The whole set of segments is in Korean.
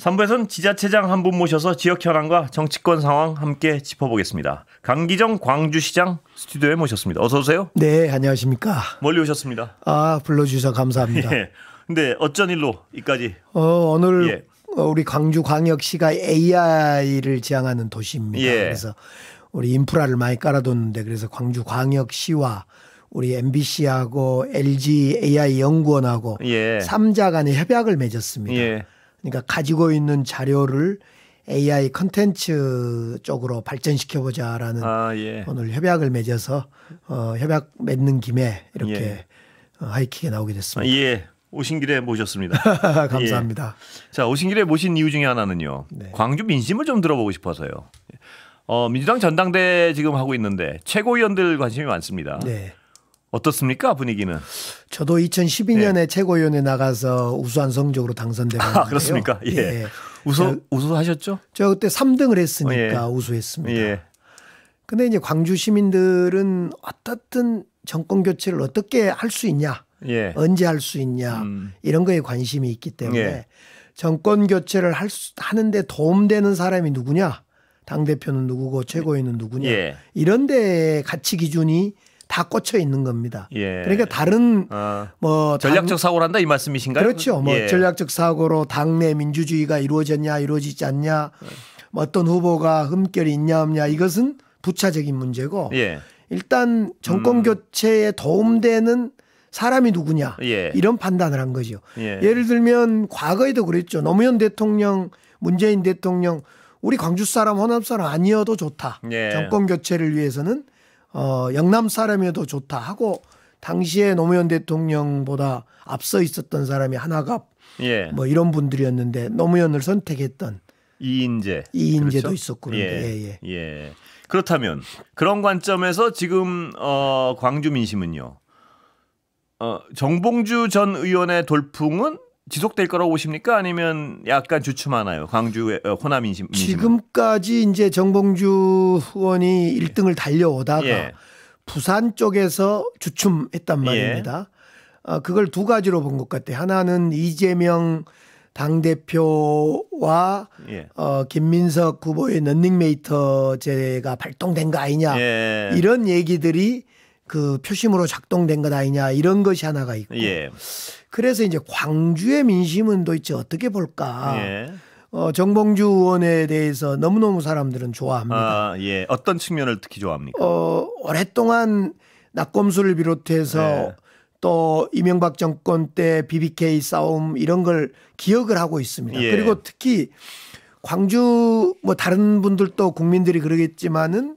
3부에서는 지자체장 한 분 모셔서 지역 현황과 정치권 상황 함께 짚어보겠습니다. 강기정 광주시장 스튜디오에 모셨습니다. 어서 오세요. 네, 안녕하십니까. 멀리 오셨습니다. 아, 불러주셔서 감사합니다. 예. 근데 어쩐 일로 이까지? 어, 오늘 예. 어, 우리 광주 광역시가 AI를 지향하는 도시입니다. 예. 그래서 우리 인프라를 많이 깔아뒀는데 그래서 광주 광역시와 우리 MBC하고 LG AI 연구원하고 예. 3자 간의 협약을 맺었습니다. 예. 그러니까 가지고 있는 자료를 AI 컨텐츠 쪽으로 발전시켜 보자라는 아, 예. 오늘 협약을 맺어서 어, 협약 맺는 김에 이렇게 예. 어, 하이킥에 나오게 됐습니다. 아, 예. 오신 길에 모셨습니다. 감사합니다. 예. 자, 오신 길에 모신 이유 중에 하나는요. 네. 광주 민심을 좀 들어보고 싶어서요. 예. 어, 민주당 전당대 지금 하고 있는데 최고위원들 관심이 많습니다. 네. 어떻습니까 분위기는? 저도 2012년에 예. 최고위원회 나가서 우수한 성적으로 당선되고 아, 그렇습니까? 예. 예. 우수 우수하셨죠? 저 그때 3등을 했으니까 어, 우수했습니다. 예. 근데 이제 광주 시민들은 어떻든 정권 교체를 어떻게 할 수 있냐, 예. 언제 할 수 있냐 음. 이런 거에 관심이 있기 때문에 예. 정권 교체를 할 수, 하는데 도움되는 사람이 누구냐, 당 대표는 누구고 최고위는 누구냐 이런 데 가치 기준이 다 꽂혀 있는 겁니다. 예. 그러니까 다른 아, 뭐 전략적 사고를 한다 이 말씀이신가요? 그렇죠. 뭐 예. 전략적 사고로 당내 민주주의가 이루어졌냐 이루어지지 않냐 뭐 어떤 후보가 흠결이 있냐 없냐 이것은 부차적인 문제고 예. 일단 정권 음. 교체에 도움되는 사람이 누구냐 예. 이런 판단을 한 거죠. 예. 를 들면 과거에도 그랬죠. 노무현 대통령, 문재인 대통령 우리 광주 사람, 호남 사람 아니어도 좋다. 예. 정권 교체를 위해서는 어, 영남 사람이어도 좋다 하고 당시에 노무현 대통령보다 앞서 있었던 사람이 하나가 예. 뭐 이런 분들이었는데 노무현을 선택했던 이인재 이인재도 그렇죠? 있었고 예. 예. 예, 예. 그렇다면 그런 관점에서 지금 어, 광주 민심은요. 어, 정봉주 전 의원의 돌풍은 지속될 거라고 보십니까? 아니면 약간 주춤하나요? 광주 어, 호남 인심 지금까지 이제 정봉주 의원이 1등을 예. 달려오다가 예. 부산 쪽에서 주춤했단 예. 말입니다. 예. 어, 그걸 두 가지로 본 것 같아요. 하나는 이재명 당 대표와 예. 어, 김민석 후보의 런닝메이터제가 발동된 거 아니냐 예. 이런 얘기들이 그 표심으로 작동된 것 아니냐 이런 것이 하나가 있고 예. 그래서 이제 광주의 민심은 도대체 어떻게 볼까 예. 어, 정봉주 의원에 대해서 너무너무 사람들은 좋아합니다. 아, 예. 어떤 측면을 특히 좋아합니까? 어, 오랫동안 낙검수를 비롯해서 예. 또 이명박 정권 때 BBK 싸움 이런 걸 기억을 하고 있습니다. 예. 그리고 특히 광주 뭐 다른 분들도 국민들이 그러겠지만은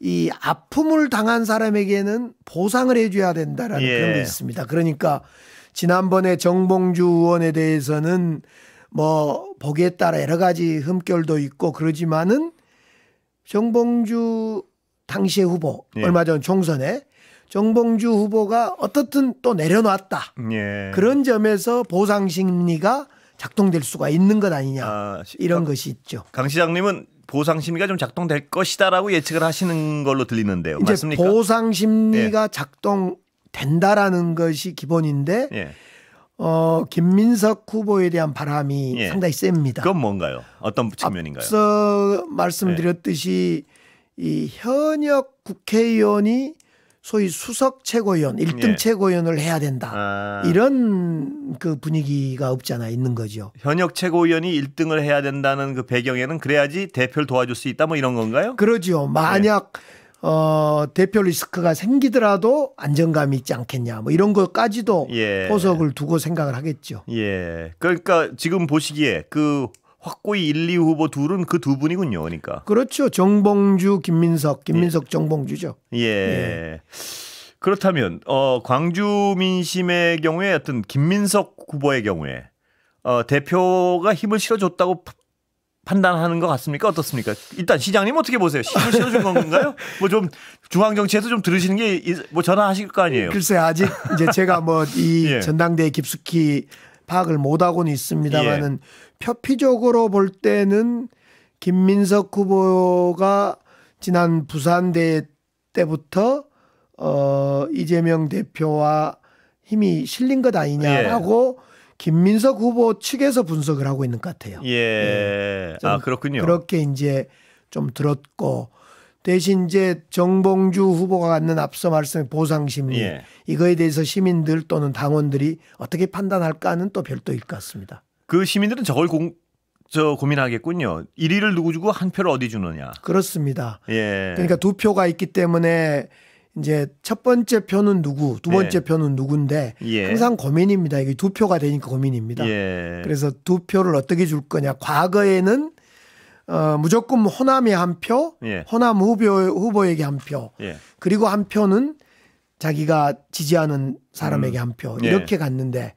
이 아픔을 당한 사람에게는 보상을 해줘야 된다라는 예. 그런 게 예. 있습니다. 그러니까 지난번에 정봉주 의원에 대해서는 뭐 보기에 따라 여러 가지 흠결도 있고 그러지만은 정봉주 당시의 후보 예. 얼마 전 총선에 정봉주 후보가 어떻든 또 내려놨다. 예. 그런 점에서 보상 심리가 작동될 수가 있는 것 아니냐 아, 이런 강, 것이 있죠. 강 시장님은 보상 심리가 좀 작동될 것이다라고 예측을 하시는 걸로 들리는데요. 이제 맞습니까? 보상 심리가 예. 작동된다라는 것이 기본인데 예. 어, 김민석 후보에 대한 바람이 예. 상당히 셉니다. 그건 뭔가요? 어떤 측면인가요? 앞서 말씀드렸듯이 예. 이 현역 국회의원이 소위 수석 최고위원, 1등 예. 최고위원을 해야 된다. 아. 이런 그 분위기가 없지 않아 있는 거죠. 현역 최고위원이 1등을 해야 된다는 그 배경에는 그래야지 대표를 도와줄 수 있다 뭐 이런 건가요? 그러죠. 만약 예. 어, 대표 리스크가 생기더라도 안정감이 있지 않겠냐 뭐 이런 것까지도 예. 포석을 두고 생각을 하겠죠. 예. 그러니까 지금 보시기에 그 확고히 1, 2 후보 둘은 그 두 분이군요. 그러니까. 그렇죠. 정봉주, 김민석, 예. 김민석, 예. 정봉주죠. 예. 예. 그렇다면 어 광주 민심의 경우에 어떤 튼 김민석 후보의 경우에 어 대표가 힘을 실어줬다고 판단하는 것 같습니까? 어떻습니까? 일단 시장님 어떻게 보세요? 힘을 실어준 건가요? 뭐 좀 중앙 정치에서 좀 들으시는 게 뭐 전화하실 거 아니에요? 글쎄 아직 이제 제가 뭐이 예. 전당대회 깊숙이 파악을 못하고는 있습니다만은 예. 표피적으로 볼 때는 김민석 후보가 지난 부산대 때부터 어 이재명 대표와 힘이 실린 것 아니냐라고 예. 김민석 후보 측에서 분석을 하고 있는 것 같아요. 예. 예. 아 그렇군요. 그렇게 이제 좀 들었고 대신 이제 정봉주 후보가 갖는 앞서 말씀의 보상 심리 예. 이거에 대해서 시민들 또는 당원들이 어떻게 판단할까는 또 별도일 것 같습니다. 그 시민들은 저걸 공, 저 고민하겠군요. 1위를 누구 주고 한 표를 어디 주느냐. 그렇습니다. 예. 그러니까 두 표가 있기 때문에 이제 첫 번째 표는 누구, 두 예. 번째 예. 표는 누군데 예. 항상 고민입니다. 이게 두 표가 되니까 고민입니다. 예. 그래서 두 표를 어떻게 줄 거냐. 과거에는 어, 무조건 호남에 한 표, 예. 호남 후보 후보에게 한 표, 예. 그리고 한 표는 자기가 지지하는 사람에게 음. 한 표. 예. 이렇게 예. 갔는데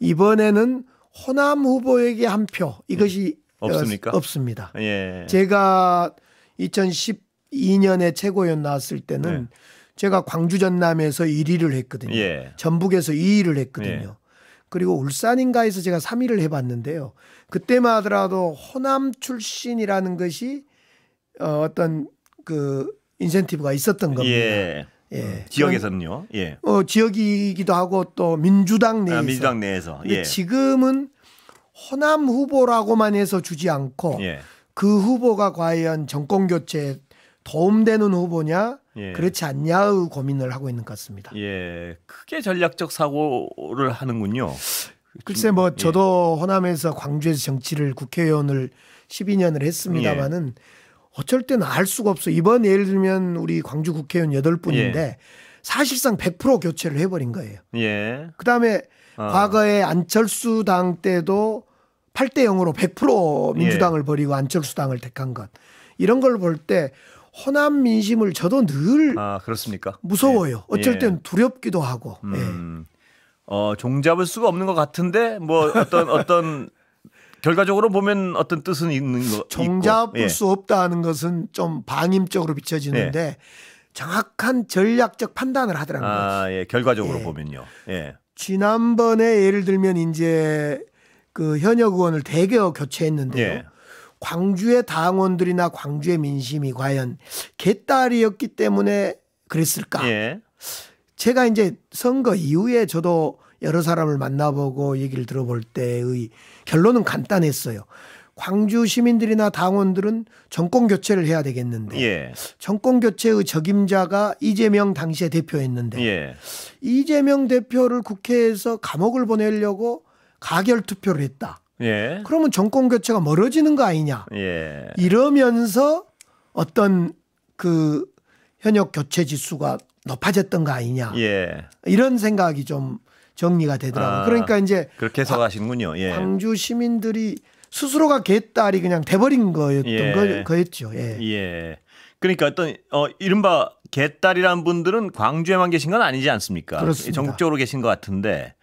이번에는 호남 후보에게 한 표. 이것이 음. 없습니까? 어, 없습니다. 예. 제가 2012년에 최고위원 나왔을 때는 예. 제가 광주 전남에서 1위를 했거든요. 전북에서 2위를 했거든요. 그리고 울산인가에서 제가 3위를 해봤는데요. 그때만 하더라도 호남 출신이라는 것이 어, 어떤 그 인센티브가 있었던 겁니다. 예. 예. 어, 지역에서는요. 예. 어, 지역이기도 하고 또 민주당 아, 내에서. 아, 민주당 내에서. 예. 지금은 호남 후보라고만 해서 주지 않고 예. 그 후보가 과연 정권 교체에 도움되는 후보냐 예. 그렇지 않냐의 고민을 하고 있는 것 같습니다. 예, 크게 전략적 사고를 하는군요. 그 글쎄 뭐 예. 저도 호남에서 광주에서 정치를 국회의원을 12년을 했습니다마는 예. 어쩔 때는 알 수가 없어. 이번 예를 들면 우리 광주 국회의원 8분인데 예. 사실상 100% 교체를 해버린 거예요. 예. 그 다음에 어. 아. 과거에 안철수 당 때도 8대 0으로 100% 민주당을 예. 버리고 안철수 당을 택한 것. 이런 걸 볼 때 호남 민심을 저도 늘 아, 그렇습니까? 무서워요. 예. 어쩔 땐 예. 두렵기도 하고. 음. 예. 어, 종잡을 수가 없는 것 같은데 뭐 어떤 어떤 결과적으로 보면 어떤 뜻은 있는 거 종잡을 예. 수 없다는 것은 좀 방임적으로 비춰지는데 예. 정확한 전략적 판단을 하더라는 아, 거죠. 아, 예. 결과적으로 예. 보면요. 예. 지난번에 예를 들면 이제 그 현역 의원을 대개 교체했는데요. 예. 광주의 당원들이나 광주의 민심이 과연 개딸이었기 때문에 그랬을까? 예. 제가 이제 선거 이후에 저도 여러 사람을 만나보고 얘기를 들어볼 때의 결론은 간단했어요. 광주 시민들이나 당원들은 정권 교체를 해야 되겠는데 예. 정권 교체의 적임자가 이재명 당시에 대표였는데 예. 이재명 대표를 국회에서 감옥을 보내려고 가결 투표를 했다. 예. 그러면 정권 교체가 멀어지는 거 아니냐. 예. 이러면서 어떤 그 현역 교체 지수가 높아졌던 거 아니냐. 예. 이런 생각이 좀 정리가 되더라고요. 아, 그러니까 이제 그렇게 해서 가시군요 예. 광주 시민들이 스스로가 개딸이 그냥 돼버린 거였던 예. 거, 였죠 예. 예. 그러니까 어떤 어 이른바 개딸이란 분들은 광주에만 계신 건 아니지 않습니까? 그렇습니다. 전국적으로 계신 것 같은데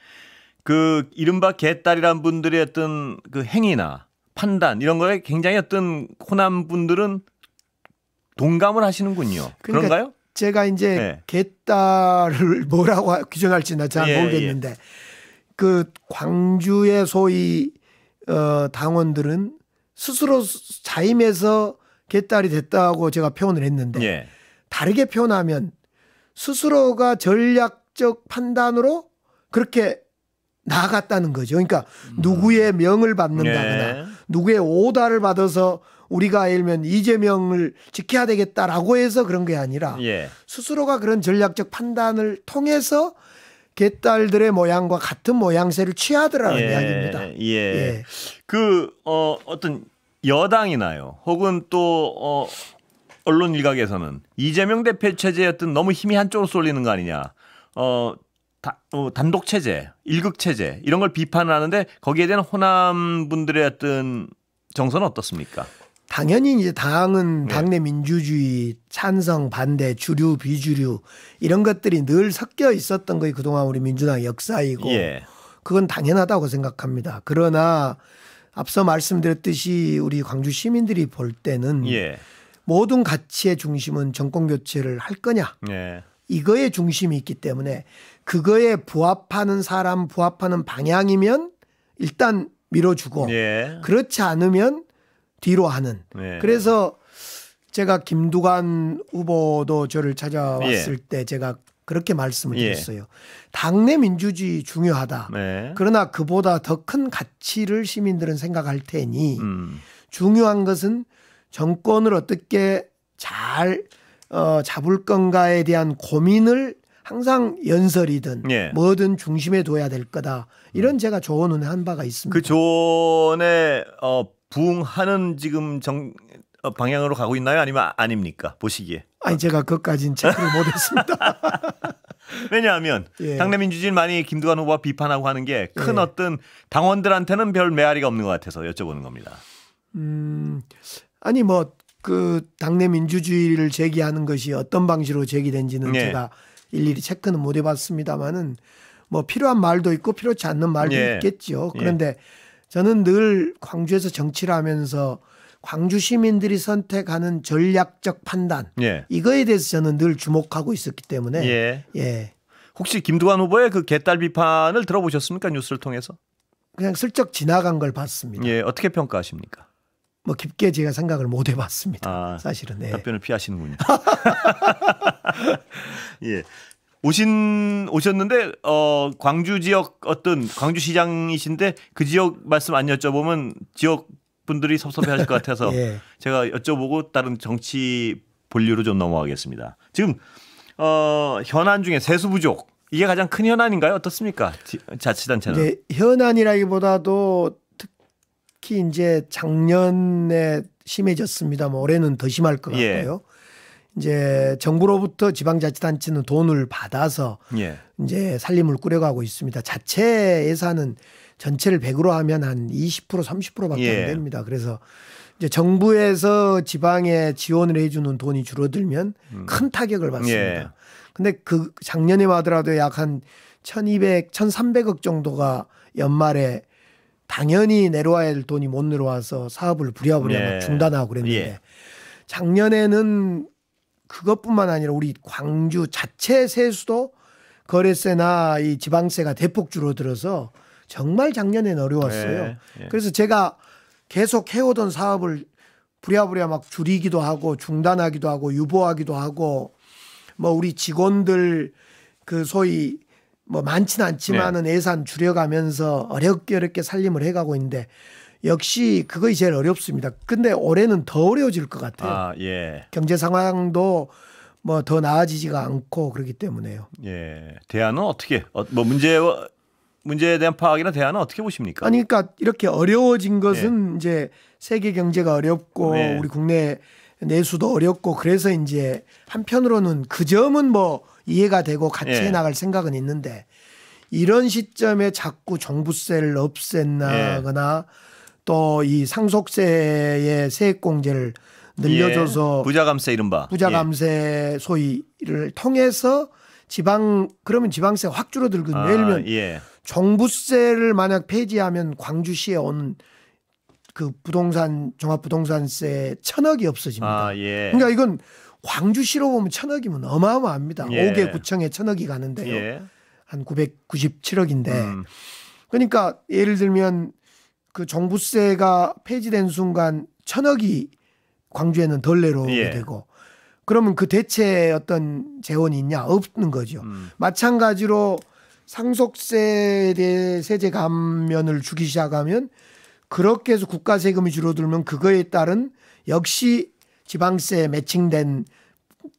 그 이른바 개딸이란 분들의 어떤 그 행위나 판단 이런 거에 굉장히 어떤 호남 분들은 동감을 하시는군요. 그러니까 그런가요 제가 이제 네. 개딸을 뭐라고 규정할지는 잘 예, 예. 모르겠는데 예. 그 광주의 소위 어 당원들은 스스로 자임해서 개딸이 됐다고 제가 표현을 했는데 예. 다르게 표현하면 스스로가 전략적 판단으로 그렇게 나갔다는 거죠. 그러니까 음. 누구의 명을 네. 받는다거나 누구의 오다를 받아서 우리가 예면 이재명을 지켜야 되겠다라고 해서 그런 게 아니라 예. 스스로가 그런 전략적 판단을 통해서 개딸들의 모양과 같은 모양새를 취하더라는 예. 이야기입니다. 예. 예. 그 어, 어떤 여당이나요, 혹은 또 어, 언론 일각에서는 이재명 대표 체제였던 너무 힘이 한쪽으로 쏠리는 거 아니냐. 어, 다, 어, 단독 체제, 일극 체제 이런 걸 비판하는데 거기에 대한 호남 분들의 어떤 정서는 어떻습니까? 당연히 이제 당은 네. 당내 네. 민주주의 찬성 반대 주류 비주류 이런 것들이 늘 섞여 있었던 것이 그동안 우리 민주당 역사이고 예. 그건 당연하다고 생각합니다. 그러나 앞서 말씀드렸듯이 우리 광주 시민들이 볼 때는 예. 모든 가치의 중심은 정권 교체를 할 거냐 예. 이거의 중심이 있기 때문에 그거에 부합하는 사람 부합하는 방향이면 일단 밀어주고 예. 그렇지 않으면 뒤로 하는. 네. 그래서 제가 김두관 후보도 저를 찾아왔을 예. 때 제가 그렇게 말씀을 예. 드렸어요. 당내 민주주의 중요하다. 네. 그러나 그보다 더 큰 가치를 시민들은 생각할 테니 음. 중요한 것은 정권을 어떻게 잘 어, 잡을 건가에 대한 고민을 항상 연설이든 예. 뭐든 중심에 둬야 될 거다. 이런 음. 제가 조언은 한 바가 있습니다. 그 조언에 어, 부흥하는 지금 정 어, 방향으로 가고 있나요? 아니면 아, 아닙니까? 보시기에. 아니 제가 그까진 체크를 못했습니다. 왜냐하면 예. 당내 민주진 많이 김두관 후보와 비판하고 하는 게큰 예. 어떤 당원들한테는 별 메아리가 없는 것 같아서 여쭤보는 겁니다. 음 아니 뭐 그 당내 민주주의를 제기하는 것이 어떤 방식으로 제기된지는 예. 제가 일일이 체크는 못 해봤습니다만은 뭐 필요한 말도 있고 필요치 않는 말도 예. 있겠죠. 예. 그런데 저는 늘 광주에서 정치를 하면서 광주 시민들이 선택하는 전략적 판단 예. 이거에 대해서 저는 늘 주목하고 있었기 때문에 예. 예. 혹시 김두관 후보의 그 개딸 비판을 들어보셨습니까 뉴스를 통해서? 그냥 슬쩍 지나간 걸 봤습니다. 예, 어떻게 평가하십니까? 뭐 깊게 제가 생각을 못 해봤습니다. 아, 사실은 네. 답변을 피하시는군요. 예. 오신 오셨는데 어 광주 지역 어떤 광주 시장이신데 그 지역 말씀 안 여쭤보면 지역 분들이 섭섭해하실 것 같아서 예. 제가 여쭤보고 다른 정치 본류로 좀 넘어가겠습니다. 지금 어 현안 중에 세수 부족 이게 가장 큰 현안인가요? 어떻습니까? 자치단체는 네, 현안이라기보다도 특히 이제 작년에 심해졌습니다. 뭐 올해는 더 심할 것 예. 같고요. 이제 정부로부터 지방자치단체는 돈을 받아서 예. 이제 살림을 꾸려가고 있습니다. 자체 예산은 전체를 100으로 하면 한 20% 30%밖에 예. 안 됩니다. 그래서 이제 정부에서 지방에 지원을 해주는 돈이 줄어들면 음. 큰 타격을 받습니다. 예. 근데 그 작년에 와더라도약 한 1200, 1300억 정도가 연말에 당연히 내려와야 될 돈이 못 내려와서 사업을 부랴부랴 예. 중단하고 그랬는데 예. 작년에는 그것뿐만 아니라 우리 광주 자체 세수도 거래세나 이 지방세가 대폭 줄어들어서 정말 작년엔 어려웠어요. 네, 네. 그래서 제가 계속 해오던 사업을 부랴부랴 막 줄이기도 하고 중단하기도 하고 유보하기도 하고 뭐 우리 직원들 그 소위 뭐 많지는 않지만은 네. 예산 줄여가면서 어렵게 어렵게 살림을 해가고 있는데 역시 그거이 제일 어렵습니다. 근데 올해는 더 어려워질 것 같아요. 아, 예. 경제 상황도 뭐 더 나아지지가 않고 그렇기 때문에요. 예. 대안은 어떻게 어, 뭐 문제 문제에 대한 파악이나 대안은 어떻게 보십니까? 아니 그러니까 이렇게 어려워진 것은 예. 이제 세계 경제가 어렵고 예. 우리 국내 내수도 어렵고 그래서 이제 한편으로는 그 점은 뭐 이해가 되고 같이 예. 해 나갈 생각은 있는데 이런 시점에 자꾸 종부세를 없앴나거나 예. 또이 상속세의 세액공제를 늘려줘서 예. 부자 감세 이른바 부자 감세 예. 소위를 통해서 지방 그러면 지방세 확 줄어들거든요. 아, 예를 들면 예. 종부세를 만약 폐지하면 광주시에 온 그 부동산 종합부동산세 천억이 없어집니다. 아, 예. 그러니까 이건 광주시로 보면 천억이면 어마어마합니다. 예. 5개 구청에 천억이 가는데요. 예. 한 997억인데 음. 그러니까 예를 들면 그 종부세가 폐지된 순간 천억이 광주에는 덜 내려오게 예. 되고 그러면 그 대체 어떤 재원이 있냐 없는 거죠. 음. 마찬가지로 상속세에 대해 세제 감면을 주기 시작하면 그렇게 해서 국가 세금이 줄어들면 그거에 따른 역시 지방세 매칭된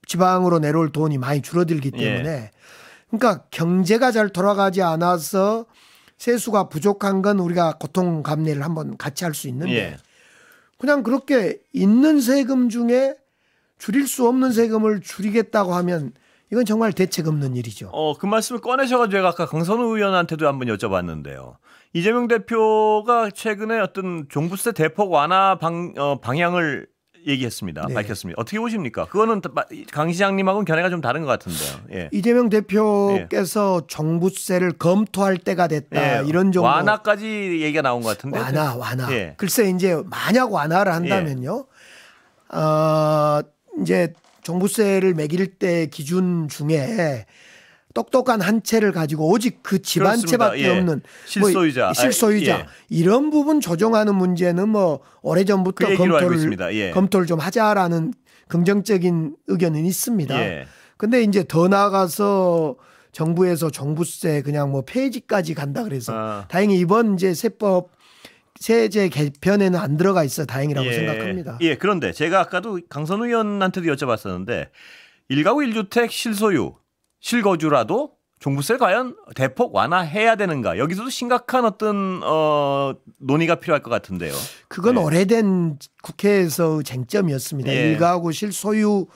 지방으로 내려올 돈이 많이 줄어들기 예. 때문에 예. 그러니까 경제가 잘 돌아가지 않아서 세수가 부족한 건 우리가 고통 감내를 한번 같이 할 수 있는데 예. 그냥 그렇게 있는 세금 중에 줄일 수 없는 세금을 줄이겠다고 하면 이건 정말 대책 없는 일이죠. 어, 그 말씀을 꺼내셔가지고 제가 아까 강선우 의원한테도 한번 여쭤봤는데요. 이재명 대표가 최근에 어떤 종부세 대폭 완화 방, 어, 방향을 얘기했습니다. 네. 밝혔습니다. 어떻게 보십니까? 그거는 강 시장님하고는 견해가 좀 다른 것 같은데요. 예. 이재명 대표께서 예. 정부세를 검토할 때가 됐다 예. 이런 정도 완화까지 얘기가 나온 것 같은데 완화 완화. 예. 글쎄 이제 만약 완화를 한다면요. 예. 어, 이제 정부세를 매길 때 기준 중에 똑똑한 한 채를 가지고 오직 그 집 한 채밖에 예. 없는 실소유자, 뭐 실소유자 아, 예. 이런 부분 조정하는 문제는 뭐 오래 전부터 그 검토를 예. 검토를 좀 하자라는 긍정적인 의견은 있습니다. 예. 근데 이제 더 나아가서 정부에서 종부세 그냥 뭐 폐지까지 간다 그래서 아. 다행히 이번 이제 세법 세제 개편에는 안 들어가 있어 다행이라고 예. 생각합니다. 예, 그런데 제가 아까도 강선 의원한테도 여쭤봤었는데 일가구 일주택 실소유 실거주라도 종부세 과연 대폭 완화해야 되는가 여기서도 심각한 어떤 어 논의가 필요할 것 같은데요. 그건 네. 오래된 국회에서 쟁점이었습니다. 예. 일가하고 실소유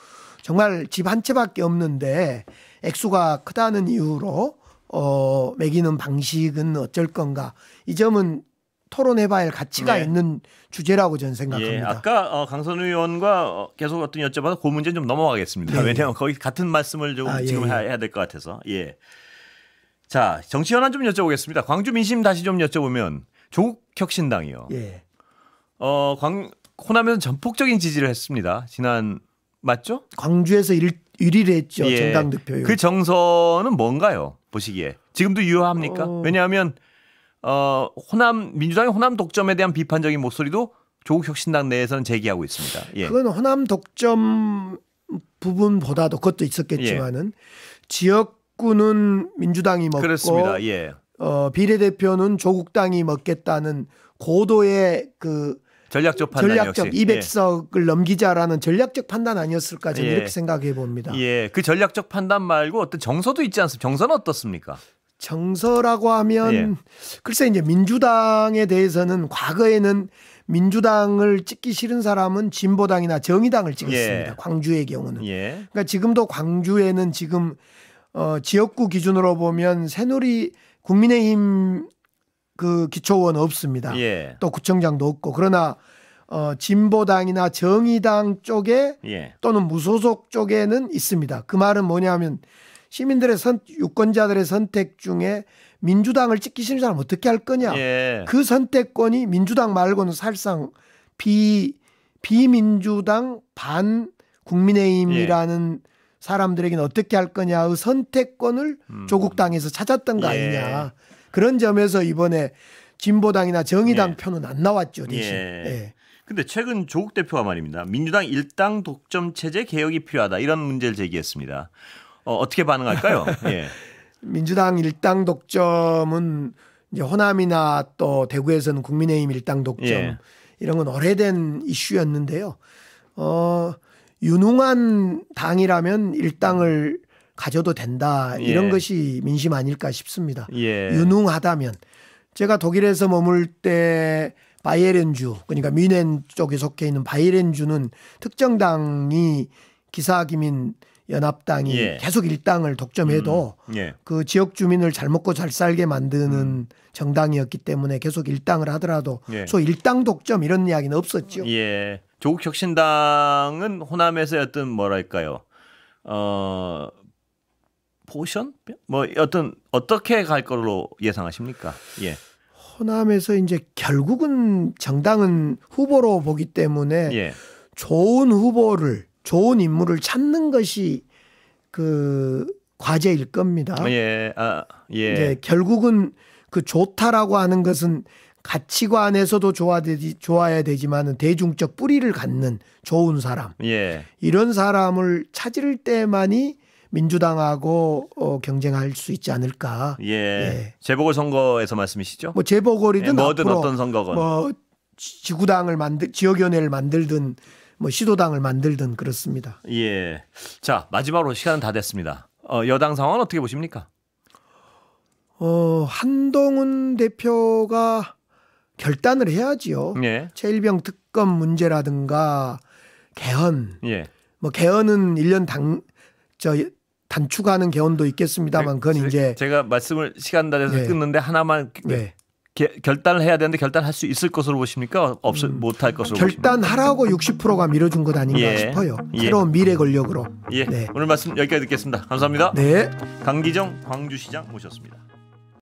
정말 집 한 채밖에 없는데 액수가 크다는 이유로 어 매기는 방식은 어쩔 건가 이 점은 토론해봐야 할 가치가 네. 있는 주제라고 저는 예, 생각합니다. 예, 아까 어, 강선 의원과 어, 계속 어떤 여쭤봐서 그 문제 좀 넘어가겠습니다. 네. 왜냐하면 거기 같은 말씀을 좀 아, 예, 지금 예. 해야 될 것 같아서. 예. 자 정치 현안 좀 여쭤보겠습니다. 광주 민심 다시 좀 여쭤보면 조국 혁신당이요. 예. 어, 광 호남에서 전폭적인 지지를 했습니다. 지난 맞죠? 광주에서 1, 1위를 했죠. 예. 정당 득표율. 그 정서는 뭔가요? 보시기에 지금도 유효합니까? 어... 왜냐하면 어, 호남 민주당의 호남 독점에 대한 비판적인 목소리도 조국 혁신당 내에서는 제기하고 있습니다. 예. 그건 호남 독점 부분보다도 그것도 있었겠지만은 예. 지역구는 민주당이 먹고 그렇습니다. 예. 어, 비례대표는 조국당이 먹겠다는 고도의 그 전략적 판단 전략적 역시. 200석을 예. 넘기자라는 전략적 판단 아니었을까 저는 예. 이렇게 생각해 봅니다. 예, 그 전략적 판단 말고 어떤 정서도 있지 않습니까? 정서는 어떻습니까? 정서라고 하면 예. 글쎄 이제 민주당에 대해서는 과거에는 민주당을 찍기 싫은 사람은 진보당이나 정의당을 찍었습니다. 예. 광주의 경우는. 예. 그러니까 지금도 광주에는 지금 어 지역구 기준으로 보면 새누리 국민의힘 그 기초원 없습니다. 예. 또 구청장도 없고 그러나 어, 진보당이나 정의당 쪽에 예. 또는 무소속 쪽에는 있습니다. 그 말은 뭐냐면 시민들의 선 유권자들의 선택 중에 민주당을 찍기 싫은 사람 어떻게 할 거냐. 예. 그 선택권이 민주당 말고는 사실상 비 비민주당 반 국민의힘이라는 예. 사람들에게는 어떻게 할 거냐의 그 선택권을 음. 조국 당에서 찾았던 거 예. 아니냐. 그런 점에서 이번에 진보당이나 정의당 예. 편은 안 나왔죠 대신. 예. 예. 근데 최근 조국 대표가 말입니다. 민주당 일당 독점 체제 개혁이 필요하다 이런 문제를 제기했습니다. 어, 어 떻게 반응할까요? 예. 민주당 일당 독점은 이제 호남이나 또 대구에서는 국민의힘 일당 독점 예. 이런 건 오래된 이슈였는데요. 어, 유능한 당이라면 일당을 가져도 된다 이런 예. 것이 민심 아닐까 싶습니다. 예. 유능하다면 제가 독일에서 머물 때바이에렌주 그러니까 미넨 쪽에 속해 있는 바이에렌주는 특정 당이 기사 김인 연합당이 예. 계속 일당을 독점해도 음, 음. 예. 그 지역 주민을 잘 먹고 잘 살게 만드는 음. 정당이었기 때문에 계속 일당을 하더라도 예. 소 일당 독점 이런 이야기는 없었죠. 예. 조국 혁신당은 호남에서 어떤 뭐랄까요? 어 포션 뭐 어떤 어떻게 갈 걸로 예상하십니까? 예. 호남에서 이제 결국은 정당은 후보로 보기 때문에 예. 좋은 후보를 좋은 인물을 찾는 것이 그 과제일 겁니다. 아, 예, 아, 예. 이제 결국은 그 좋다라고 하는 것은 가치관에서도 좋아되지, 좋아야 되지만 대중적 뿌리를 갖는 좋은 사람. 예. 이런 사람을 찾을 때만이 민주당하고 어, 경쟁할 수 있지 않을까. 예. 예. 재보궐 선거에서 말씀이시죠? 뭐 재보궐이든 예, 뭐든 어떤 선거건 뭐 지구당을 만들 지역위회를 만들든 뭐 시도당을 만들든 그렇습니다. 예. 자 마지막으로 시간은 다 됐습니다. 어, 여당 상황 은 어떻게 보십니까? 어, 한동훈 대표가 결단을 해야지요. 예. 최일병 특검 문제라든가 개헌. 예. 뭐 개헌은 1년 당 저 단축하는 개헌도 있겠습니다만 네, 그건 제, 이제 제가 말씀을 시간 다 돼서 네. 끊는데 하나만 예. 결단을 해야 되는데 결단할 수 있을 것으로 보십니까? 없 음. 못할 것으로 결단하라고 보십니까? 60%가 밀어준 것 아닌가 예. 싶어요. 예. 새로운 미래 권력으로. 예. 네. 오늘 말씀 여기까지 듣겠습니다. 감사합니다. 네. 강기정 광주시장 모셨습니다.